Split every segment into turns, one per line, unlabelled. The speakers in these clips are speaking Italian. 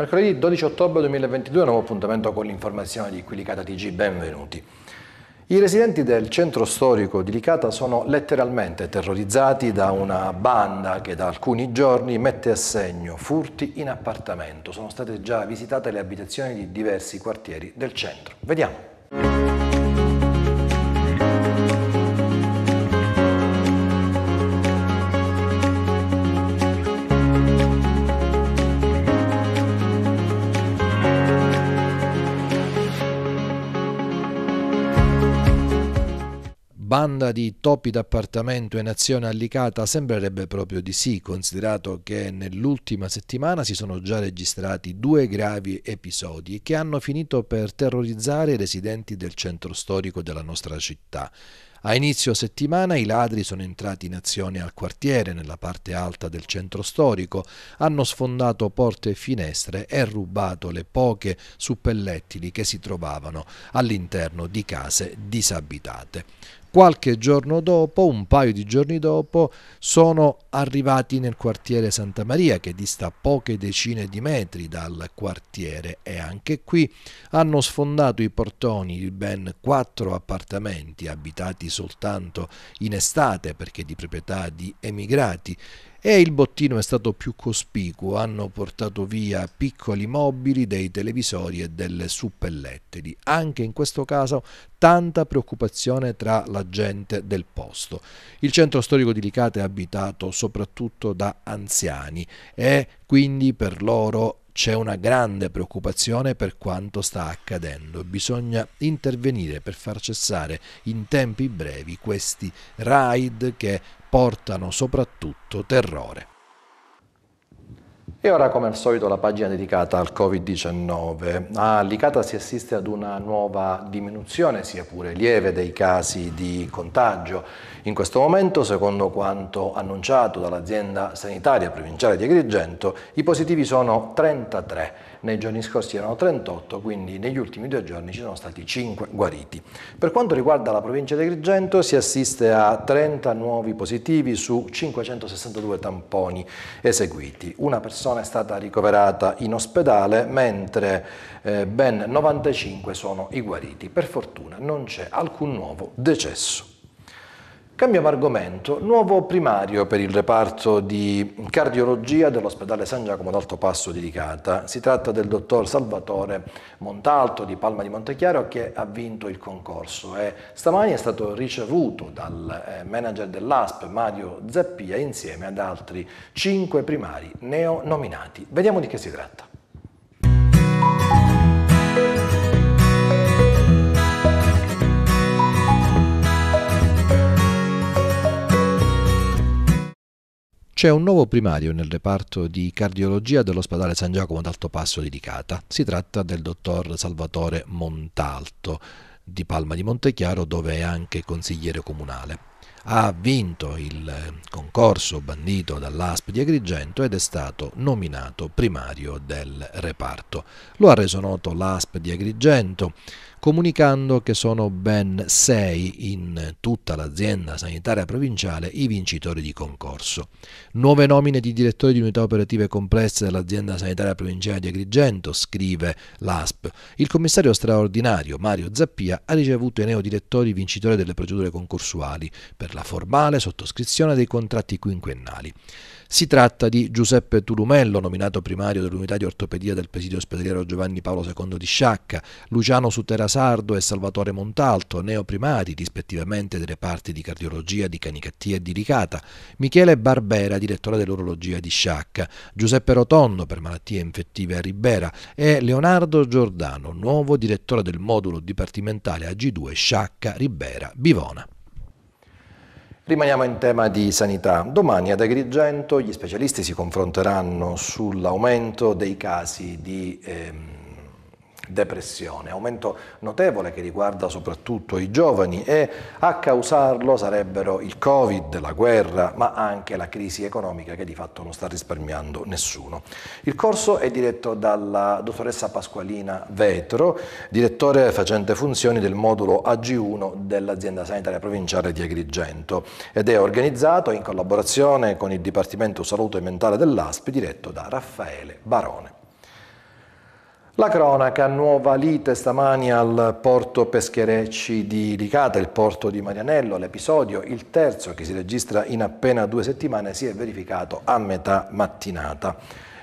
Mercoledì 12 ottobre 2022, nuovo appuntamento con l'informazione di Equilicata TG, benvenuti. I residenti del centro storico di Licata sono letteralmente terrorizzati da una banda che da alcuni giorni mette a segno furti in appartamento. Sono state già visitate le abitazioni di diversi quartieri del centro. Vediamo. banda di topi d'appartamento in azione allicata sembrerebbe proprio di sì, considerato che nell'ultima settimana si sono già registrati due gravi episodi che hanno finito per terrorizzare i residenti del centro storico della nostra città. A inizio settimana i ladri sono entrati in azione al quartiere, nella parte alta del centro storico, hanno sfondato porte e finestre e rubato le poche suppellettili che si trovavano all'interno di case disabitate. Qualche giorno dopo, un paio di giorni dopo, sono arrivati nel quartiere Santa Maria che dista poche decine di metri dal quartiere e anche qui hanno sfondato i portoni di ben quattro appartamenti abitati soltanto in estate perché di proprietà di emigrati e il bottino è stato più cospicuo, hanno portato via piccoli mobili dei televisori e delle suppellettili. Anche in questo caso tanta preoccupazione tra la gente del posto. Il centro storico di Licate è abitato soprattutto da anziani e quindi per loro c'è una grande preoccupazione per quanto sta accadendo. Bisogna intervenire per far cessare in tempi brevi questi raid che portano soprattutto terrore. E ora come al solito la pagina dedicata al Covid-19. A Licata si assiste ad una nuova diminuzione, sia pure lieve, dei casi di contagio. In questo momento, secondo quanto annunciato dall'azienda sanitaria provinciale di Agrigento, i positivi sono 33, nei giorni scorsi erano 38, quindi negli ultimi due giorni ci sono stati 5 guariti. Per quanto riguarda la provincia di Agrigento si assiste a 30 nuovi positivi su 562 tamponi eseguiti. Una persona è stata ricoverata in ospedale, mentre eh, ben 95 sono i guariti. Per fortuna non c'è alcun nuovo decesso. Cambiamo argomento. Nuovo primario per il reparto di cardiologia dell'ospedale San Giacomo d'Alto Passo di Ricata. Si tratta del dottor Salvatore Montalto di Palma di Montechiaro che ha vinto il concorso e stamani è stato ricevuto dal eh, manager dell'ASP Mario Zappia insieme ad altri cinque primari neonominati. Vediamo di che si tratta. C'è un nuovo primario nel reparto di cardiologia dell'ospedale San Giacomo d'Alto Passo di Licata. Si tratta del dottor Salvatore Montalto di Palma di Montechiaro, dove è anche consigliere comunale. Ha vinto il eh, concorso bandito dall'ASP di Agrigento ed è stato nominato primario del reparto. Lo ha reso noto l'ASP di Agrigento comunicando che sono ben sei in tutta l'azienda sanitaria provinciale i vincitori di concorso. Nuove nomine di direttori di unità operative complesse dell'azienda sanitaria provinciale di Agrigento, scrive l'ASP. Il commissario straordinario Mario Zappia ha ricevuto i neodirettori vincitori delle procedure concorsuali per la formale sottoscrizione dei contratti quinquennali. Si tratta di Giuseppe Tulumello, nominato primario dell'unità di ortopedia del presidio ospedaliero Giovanni Paolo II di Sciacca, Luciano Sutera Sardo e Salvatore Montalto, neoprimari rispettivamente delle parti di cardiologia, di canicattia e di ricata, Michele Barbera, direttore dell'orologia di Sciacca, Giuseppe Rotondo per malattie infettive a Ribera e Leonardo Giordano, nuovo direttore del modulo dipartimentale AG2 Sciacca Ribera Bivona. Rimaniamo in tema di sanità. Domani ad Agrigento gli specialisti si confronteranno sull'aumento dei casi di... Ehm, depressione, aumento notevole che riguarda soprattutto i giovani e a causarlo sarebbero il Covid, la guerra, ma anche la crisi economica che di fatto non sta risparmiando nessuno. Il corso è diretto dalla dottoressa Pasqualina Vetro, direttore facente funzioni del modulo AG1 dell'azienda sanitaria provinciale di Agrigento ed è organizzato in collaborazione con il Dipartimento Salute Mentale dell'ASP diretto da Raffaele Barone. La cronaca, nuova lite stamani al porto Pescherecci di Licata, il porto di Marianello, l'episodio, il terzo che si registra in appena due settimane, si è verificato a metà mattinata.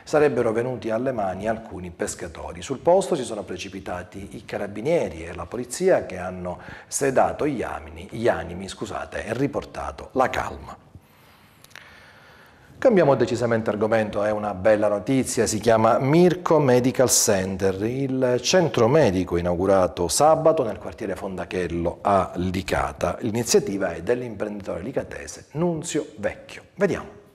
Sarebbero venuti alle mani alcuni pescatori. Sul posto si sono precipitati i carabinieri e la polizia che hanno sedato gli, amini, gli animi scusate, e riportato la calma. Cambiamo decisamente argomento, è una bella notizia, si chiama Mirko Medical Center, il centro medico inaugurato sabato nel quartiere Fondachello a Licata. L'iniziativa è dell'imprenditore licatese Nunzio Vecchio. Vediamo.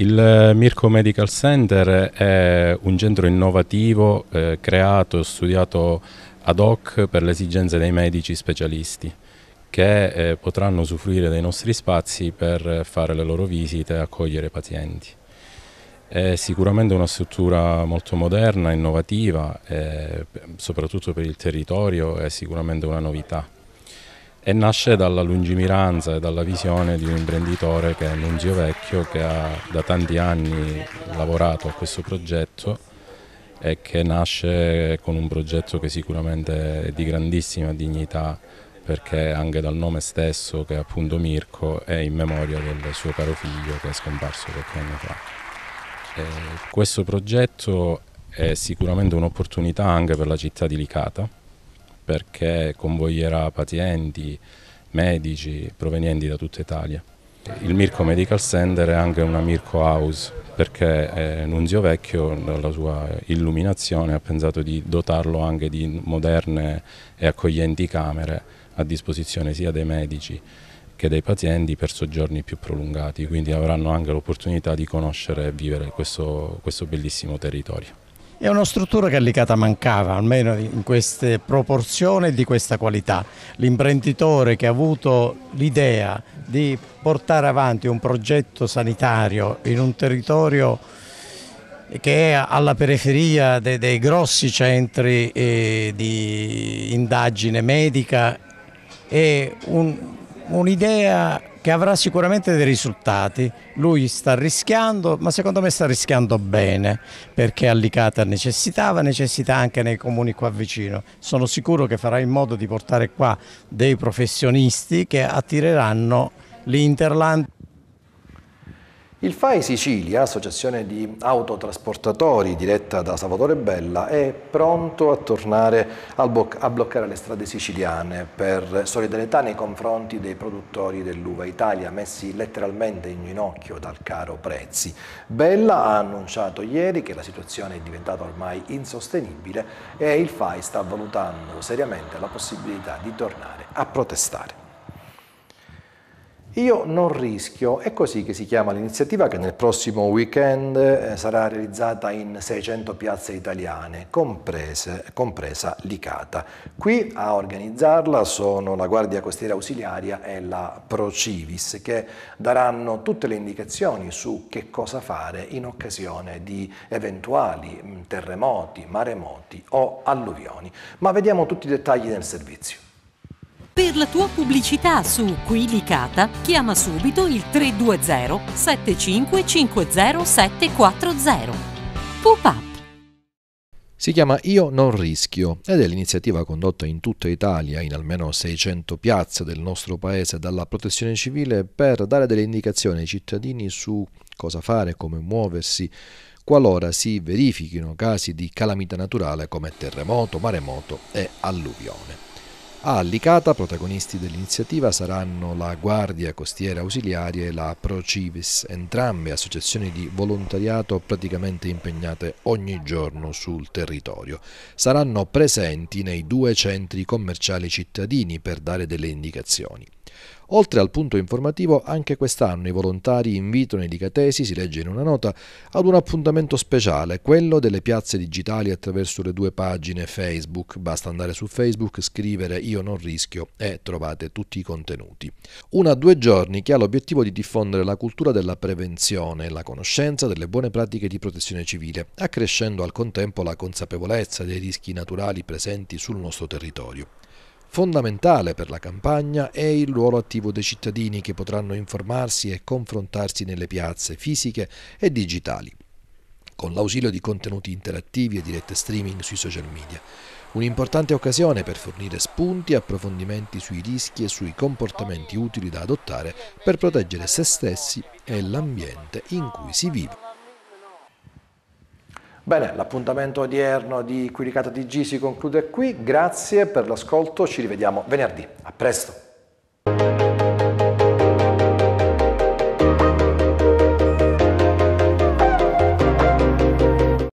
Il Mirko Medical Center è un centro innovativo eh, creato e studiato ad hoc per le esigenze dei medici specialisti che eh, potranno usufruire dei nostri spazi per fare le loro visite e accogliere pazienti. È sicuramente una struttura molto moderna, innovativa, eh, soprattutto per il territorio è sicuramente una novità e nasce dalla lungimiranza e dalla visione di un imprenditore che è Nunzio Vecchio che ha da tanti anni lavorato a questo progetto e che nasce con un progetto che sicuramente è di grandissima dignità perché anche dal nome stesso che è appunto Mirko è in memoria del suo caro figlio che è scomparso qualche anno fa. E questo progetto è sicuramente un'opportunità anche per la città di Licata perché convoglierà pazienti, medici provenienti da tutta Italia. Il Mirko Medical Center è anche una Mirko House perché eh, Nunzio Vecchio dalla sua illuminazione ha pensato di dotarlo anche di moderne e accoglienti camere a disposizione sia dei medici che dei pazienti per soggiorni più prolungati, quindi avranno anche l'opportunità di conoscere e vivere questo, questo bellissimo territorio. È una struttura che all'Icata mancava, almeno in queste proporzioni e di questa qualità. L'imprenditore che ha avuto l'idea di portare avanti un progetto sanitario in un territorio che è alla periferia dei, dei grossi centri eh, di indagine medica è un'idea che avrà sicuramente dei risultati. Lui sta rischiando, ma secondo me sta rischiando bene, perché Allicata necessitava, necessità anche nei comuni qua vicino. Sono sicuro che farà in modo di portare qua dei professionisti che attireranno l'Interland
il FAI Sicilia, associazione di autotrasportatori diretta da Salvatore Bella, è pronto a tornare a, bloccare le strade siciliane per solidarietà nei confronti dei produttori dell'uva Italia, messi letteralmente in ginocchio dal caro prezzi. Bella ha annunciato ieri che la situazione è diventata ormai insostenibile e il FAI sta valutando seriamente la possibilità di tornare a protestare. Io non rischio, è così che si chiama l'iniziativa che nel prossimo weekend eh, sarà realizzata in 600 piazze italiane, comprese, compresa Licata. Qui a organizzarla sono la Guardia Costiera Ausiliaria e la Procivis che daranno tutte le indicazioni su che cosa fare in occasione di eventuali mm, terremoti, maremoti o alluvioni. Ma vediamo tutti i dettagli del servizio.
Per la tua pubblicità su Quilicata chiama subito il 320 7550740
740. Si chiama Io non rischio ed è l'iniziativa condotta in tutta Italia, in almeno 600 piazze del nostro paese, dalla protezione civile per dare delle indicazioni ai cittadini su cosa fare, come muoversi, qualora si verifichino casi di calamità naturale come terremoto, maremoto e alluvione. A Alicata, protagonisti dell'iniziativa saranno la Guardia Costiera Ausiliaria e la Procivis, entrambe associazioni di volontariato praticamente impegnate ogni giorno sul territorio. Saranno presenti nei due centri commerciali cittadini per dare delle indicazioni. Oltre al punto informativo, anche quest'anno i volontari invitano i licatesi, si legge in una nota, ad un appuntamento speciale, quello delle piazze digitali attraverso le due pagine Facebook. Basta andare su Facebook, scrivere Io non rischio e trovate tutti i contenuti. Una a due giorni che ha l'obiettivo di diffondere la cultura della prevenzione e la conoscenza delle buone pratiche di protezione civile, accrescendo al contempo la consapevolezza dei rischi naturali presenti sul nostro territorio. Fondamentale per la campagna è il ruolo attivo dei cittadini che potranno informarsi e confrontarsi nelle piazze fisiche e digitali, con l'ausilio di contenuti interattivi e dirette streaming sui social media. Un'importante occasione per fornire spunti e approfondimenti sui rischi e sui comportamenti utili da adottare per proteggere se stessi e l'ambiente in cui si vive. Bene, l'appuntamento odierno di Quiricata TG si conclude qui, grazie per l'ascolto, ci rivediamo venerdì, a presto!